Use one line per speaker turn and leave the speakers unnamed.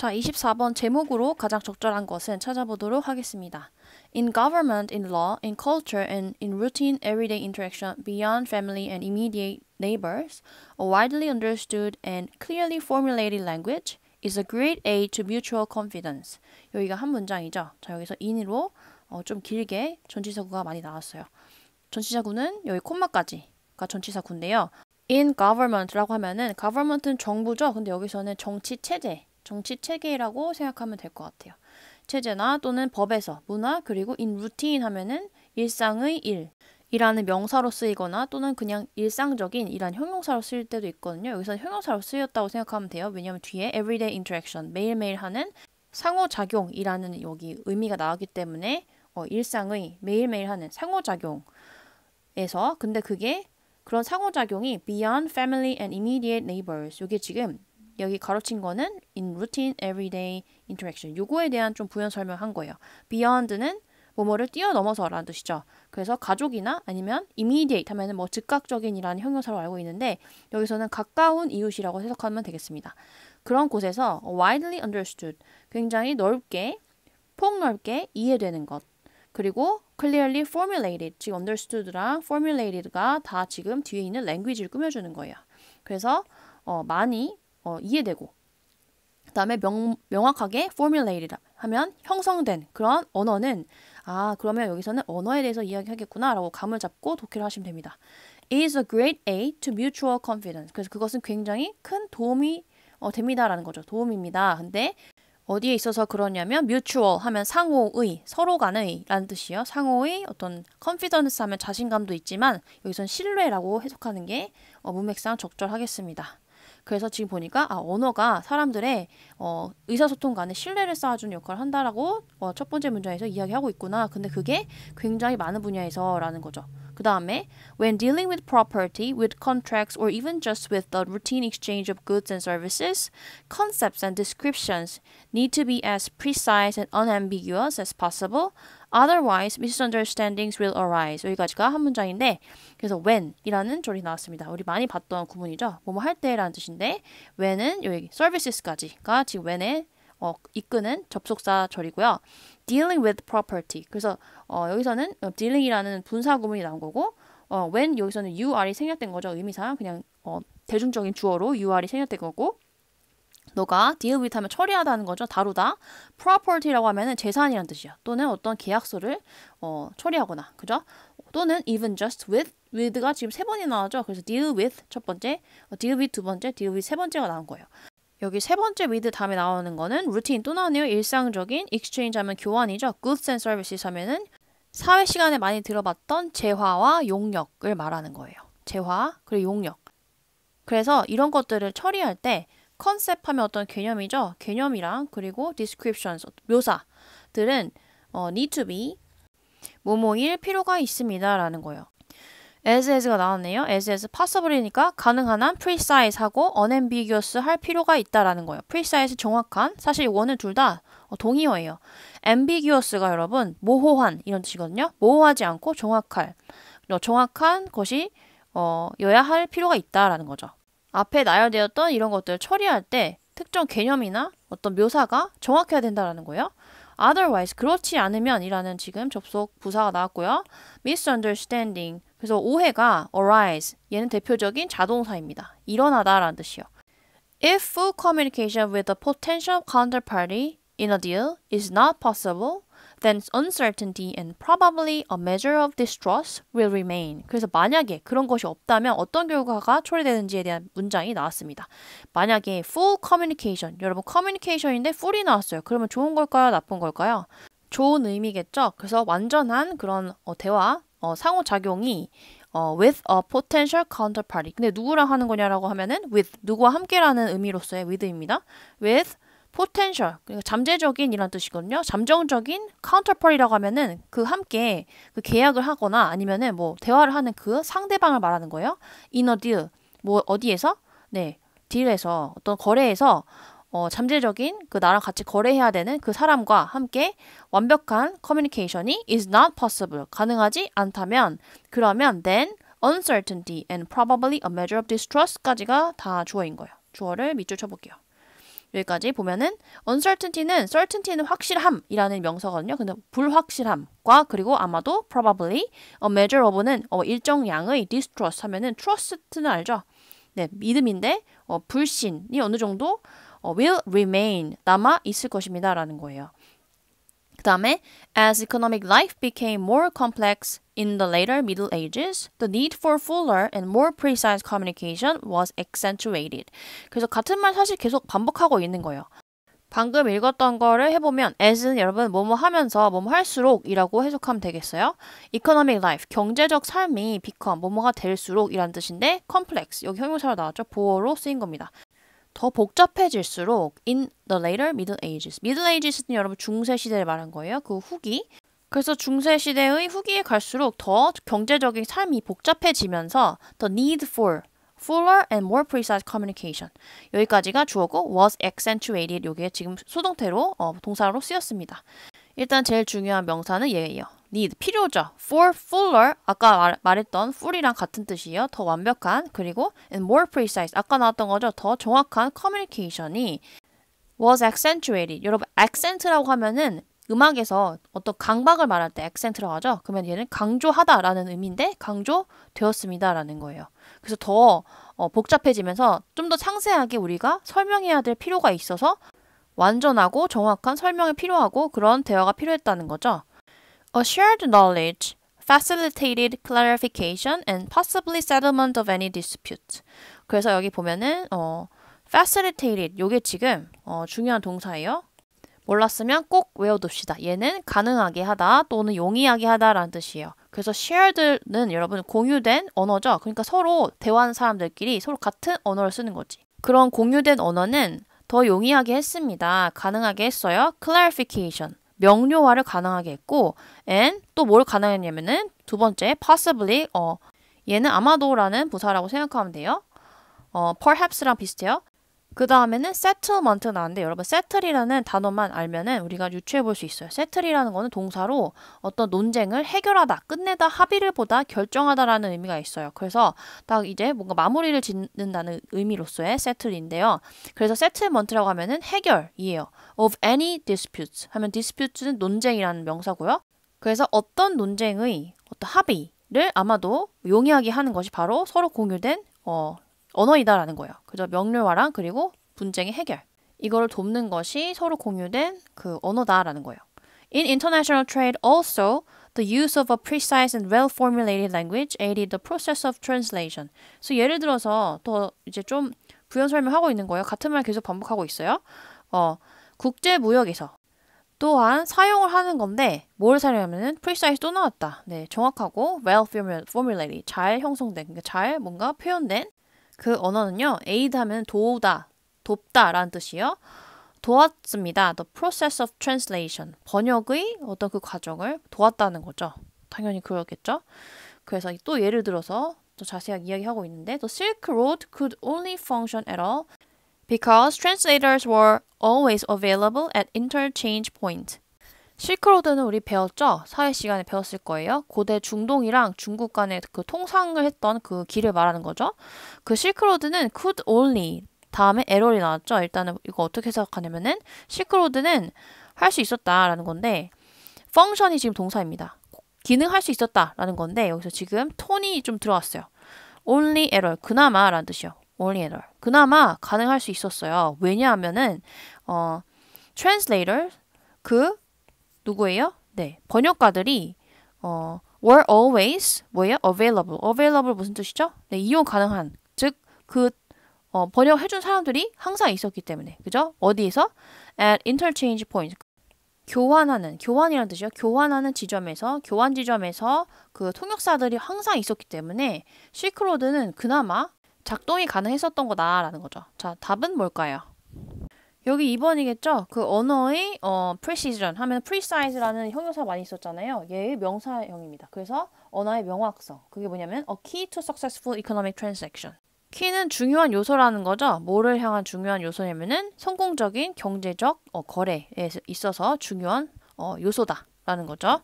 자, 24번 제목으로 가장 적절한 것은 찾아보도록 하겠습니다. In government, in law, in culture, and in routine everyday interaction beyond family and immediate neighbors, a widely understood and clearly formulated language is a great aid to mutual confidence. 여기가 한 문장이죠. 자, 여기서 in으로 어, 좀 길게 전치사구가 많이 나왔어요. 전치사구는 여기 콤마까지가 전치사구인데요. In government라고 하면은 government은 정부죠. 근데 여기서는 정치 체제 정치 체계라고 생각하면 될 것 같아요. 체제나 또는 법에서, 문화, 그리고 인 루틴 하면은 일상의 일, 이라는 명사로 쓰이거나 또는 그냥 일상적인 이란 형용사로 쓰일 때도 있거든요. 여기서 형용사로 쓰였다고 생각하면 돼요. 왜냐하면 뒤에 everyday interaction, 매일매일 하는 상호작용이라는 여기 의미가 나왔기 때문에 어, 일상의 매일매일 하는 상호작용에서 근데 그게 그런 상호작용이 beyond family and immediate neighbors 이게 지금 여기 가로친 거는 in routine everyday interaction 요거에 대한 좀 부연 설명한 거예요. beyond는 뭐뭐를 뛰어넘어서라는 뜻이죠. 그래서 가족이나 아니면 immediate 하면은 뭐 즉각적인이라는 형용사로 알고 있는데 여기서는 가까운 이웃이라고 해석하면 되겠습니다. 그런 곳에서 widely understood 굉장히 넓게 폭넓게 이해되는 것 그리고 clearly formulated 즉 understood랑 formulated가 다 지금 뒤에 있는 language를 꾸며주는 거예요. 그래서 어, 많이 어, 이해되고 그다음에 명, 확하게 formulated 하면 형성된 그런 언어는 아 그러면 여기서는 언어에 대해서 이야기하겠구나라고 감을 잡고 독해를 하시면 됩니다. is a great aid to mutual confidence. 그래서 그것은 굉장히 큰 도움이 어, 됩니다라는 거죠. 도움입니다. 근데 어디에 있어서 그러냐면 mutual 하면 상호의, 서로 간의라는 뜻이에요. 상호의 어떤 confidence 하면 자신감도 있지만 여기선 신뢰라고 해석하는 게 어, 문맥상 적절하겠습니다. 그래서 지금 보니까 아, 언어가 사람들의 어, 의사소통 간에 신뢰를 쌓아주는 역할을 한다라고 어, 첫 번째 문장에서 이야기하고 있구나. 근데 그게 굉장히 많은 분야에서라는 거죠. 그 다음에 when dealing with property, with contracts, or even just with the routine exchange of goods and services, concepts and descriptions need to be as precise and unambiguous as possible. Otherwise, misunderstandings will arise. 여기까지가 한 문장인데, 그래서 when이라는 절이 나왔습니다. 우리 많이 봤던 구문이죠. 뭐뭐 할 때라는 뜻인데, when은 여기 services까지가 지금 when의 어, 이끄는 접속사 절이고요. dealing with property. 그래서 어, 여기서는 dealing이라는 분사 구문이 나온 거고 어, when 여기서는 you are이 생략된 거죠. 의미상 그냥 어, 대중적인 주어로 you are이 생략된 거고 너가 deal with 하면 처리하다는 거죠. 다루다. property라고 하면은 재산이란 뜻이야. 또는 어떤 계약서를 어, 처리하거나. 그죠? 또는 even just with with가 지금 세 번이 나왔죠. 그래서 deal with 첫 번째, 어, deal with 두 번째, deal with 세 번째가 나온 거예요. 여기 세 번째 위드 다음에 나오는 거는 루틴 또 나오네요. 일상적인, 익스체인지 하면 교환이죠. goods and services 하면은 사회 시간에 많이 들어봤던 재화와 용역을 말하는 거예요. 재화 그리고 용역. 그래서 이런 것들을 처리할 때 컨셉 하면 어떤 개념이죠. 개념이랑 그리고 d e s c r i p t i o n 묘사들은 어, need to be 모모1 필요가 있습니다라는 거예요. as as가 나왔네요. as as possible이니까 가능한 한 precise 하고 unambiguous 할 필요가 있다라는 거예요. precise 정확한 사실 원은 둘다 어, 동의어예요. ambiguous가 여러분 모호한 이런 뜻이거든요. 모호하지 않고 정확할 어, 정확한 것이 어, 여야 할 필요가 있다라는 거죠. 앞에 나열되었던 이런 것들을 처리할 때 특정 개념이나 어떤 묘사가 정확해야 된다라는 거예요. otherwise 그렇지 않으면이라는 지금 접속 부사가 나왔고요. misunderstanding 그래서 오해가 arise 얘는 대표적인 자동사입니다. 일어나다라는 뜻이요. If full communication with a potential counterparty in a deal is not possible, then uncertainty and probably a measure of distrust will remain. 그래서 만약에 그런 것이 없다면 어떤 결과가 초래되는지에 대한 문장이 나왔습니다. 만약에 full communication, 여러분 커뮤니케이션인데 full이 나왔어요. 그러면 좋은 걸까요? 나쁜 걸까요? 좋은 의미겠죠. 그래서 완전한 그런 대화, 어, 상호작용이 어, with a potential counterparty. 근데 누구랑 하는 거냐라고 하면은 with 누구와 함께라는 의미로서의 with입니다. with potential 그러니까 잠재적인 이란 뜻이거든요. 잠정적인 counterparty라고 하면은 그 함께 그 계약을 하거나 아니면은 뭐 대화를 하는 그 상대방을 말하는 거예요. in a deal 뭐 어디에서 네 딜에서 어떤 거래에서 어, 잠재적인 그 나랑 같이 거래해야 되는 그 사람과 함께 완벽한 커뮤니케이션이 is not possible 가능하지 않다면 그러면 then uncertainty and probably a measure of distrust까지가 다 주어인 거예요. 주어를 밑줄 쳐볼게요. 여기까지 보면은 uncertainty는 certainty는 확실함이라는 명사거든요. 근데 불확실함과 그리고 아마도 probably a measure of는 어, 일정 양의 distrust 하면은 trust는 알죠? 네, 믿음인데 어, 불신이 어느 정도 어, will remain 남아 있을 것입니다라는 거예요. 그 다음에 as economic life became more complex in the later Middle Ages, the need for fuller and more precise communication was accentuated. 그래서 같은 말 사실 계속 반복하고 있는 거예요. 방금 읽었던 거를 해보면 as는 여러분 뭐뭐 하면서 뭐뭐 할수록 이라고 해석하면 되겠어요. economic life, 경제적 삶이 become 뭐뭐가 될수록 이란 뜻인데 complex, 여기 형용사로 나왔죠. 보어로 쓰인 겁니다. 더 복잡해질수록 in the later middle ages. middle ages는 여러분 중세 시대를 말한 거예요. 그 후기. 그래서 중세 시대의 후기에 갈수록 더 경제적인 삶이 복잡해지면서 the need for fuller and more precise communication. 여기까지가 주어고 was accentuated 요게 지금 수동태로 어, 동사로 쓰였습니다. 일단 제일 중요한 명사는 얘예요. need 필요죠. for fuller 아까 말, 말했던 full이랑 같은 뜻이에요. 더 완벽한 그리고 and more precise 아까 나왔던 거죠. 더 정확한 c o m m u n i c a t i o n 이 was accentuated. 여러분 accent라고 하면은 음악에서 어떤 강박을 말할 때 액센트라고 하죠. 그러면 얘는 강조하다라는 의미인데 강조되었습니다라는 거예요. 그래서 더 어, 복잡해지면서 좀 더 상세하게 우리가 설명해야 될 필요가 있어서 완전하고 정확한 설명이 필요하고 그런 대화가 필요했다는 거죠. A shared knowledge facilitated clarification and possibly settlement of any dispute. 그래서 여기 보면은 어, facilitated 요게 지금 어, 중요한 동사예요. 몰랐으면 꼭 외워둡시다. 얘는 가능하게 하다 또는 용이하게 하다라는 뜻이에요. 그래서 shared는 여러분 공유된 언어죠. 그러니까 서로 대화하는 사람들끼리 서로 같은 언어를 쓰는 거지. 그런 공유된 언어는 더 용이하게 했습니다. 가능하게 했어요. clarification. 명료화를 가능하게 했고 and 또 뭘 가능했냐면은 두 번째 possibly 어 얘는 아마도라는 부사라고 생각하면 돼요. 어 perhaps랑 비슷해요. 그 다음에는 settlement 나왔는데 여러분 settle이라는 단어만 알면은 우리가 유추해 볼 수 있어요. settle이라는 거는 동사로 어떤 논쟁을 해결하다, 끝내다, 합의를 보다, 결정하다라는 의미가 있어요. 그래서 딱 이제 뭔가 마무리를 짓는다는 의미로서의 settle인데요. 그래서 settlement라고 하면은 해결이에요. of any disputes 하면 dispute는 논쟁이라는 명사고요. 그래서 어떤 논쟁의 어떤 합의를 아마도 용이하게 하는 것이 바로 서로 공유된 어, 언어이다라는 거예요. 그저 명료화랑 그리고 분쟁의 해결. 이거를 돕는 것이 서로 공유된 그 언어다라는 거예요. In international trade also, the use of a precise and well-formulated language aided the process of translation. 그래서 예를 들어서 더 이제 좀 부연 설명하고 있는 거예요. 같은 말 계속 반복하고 있어요. 어, 국제 무역에서 또한 사용을 하는 건데 뭘 사용하면은 precise 또 나왔다. 네, 정확하고 well formulated, 잘 형성된, 그러니까 잘 뭔가 표현된 그 언어는요. aid 하면 도우다, 돕다라는 뜻이요. 도왔습니다. The process of translation. 번역의 어떤 그 과정을 도왔다는 거죠. 당연히 그렇겠죠. 그래서 또 예를 들어서 또 자세하게 이야기하고 있는데 The Silk Road could only function at all because translators were always available at interchange point. 실크로드는 우리 배웠죠? 사회 시간에 배웠을 거예요. 고대 중동이랑 중국 간의 그 통상을 했던 그 길을 말하는 거죠. 그 실크로드는 could only 다음에 에러리 나왔죠. 일단은 이거 어떻게 해석하냐면은 실크로드는 할 수 있었다라는 건데 function이 지금 동사입니다. 기능할 수 있었다라는 건데 여기서 지금 톤이 좀 들어왔어요. only error 그나마라는 뜻이요. only error 그나마 가능할 수 있었어요. 왜냐하면은 어 translator 그 누구예요? 네, 번역가들이 어, were always 뭐예요? available. available 무슨 뜻이죠? 네, 이용 가능한. 즉그 어, 번역해 준 사람들이 항상 있었기 때문에. 그죠? 어디에서? at interchange point. 교환하는 교환이라는 뜻이요. 교환하는 지점에서 교환 지점에서 그 통역사들이 항상 있었기 때문에 실크로드는 그나마 작동이 가능했었던 거다라는 거죠. 자, 답은 뭘까요? 여기 2번이겠죠? 그 언어의 어, precision 하면 precise라는 형용사 많이 있었잖아요. 얘의 명사형입니다. 그래서 언어의 명확성. 그게 뭐냐면 a key to successful economic transaction. 키는 중요한 요소라는 거죠. 뭐를 향한 중요한 요소냐면은 성공적인 경제적 어, 거래에 있어서 중요한 어, 요소다라는 거죠.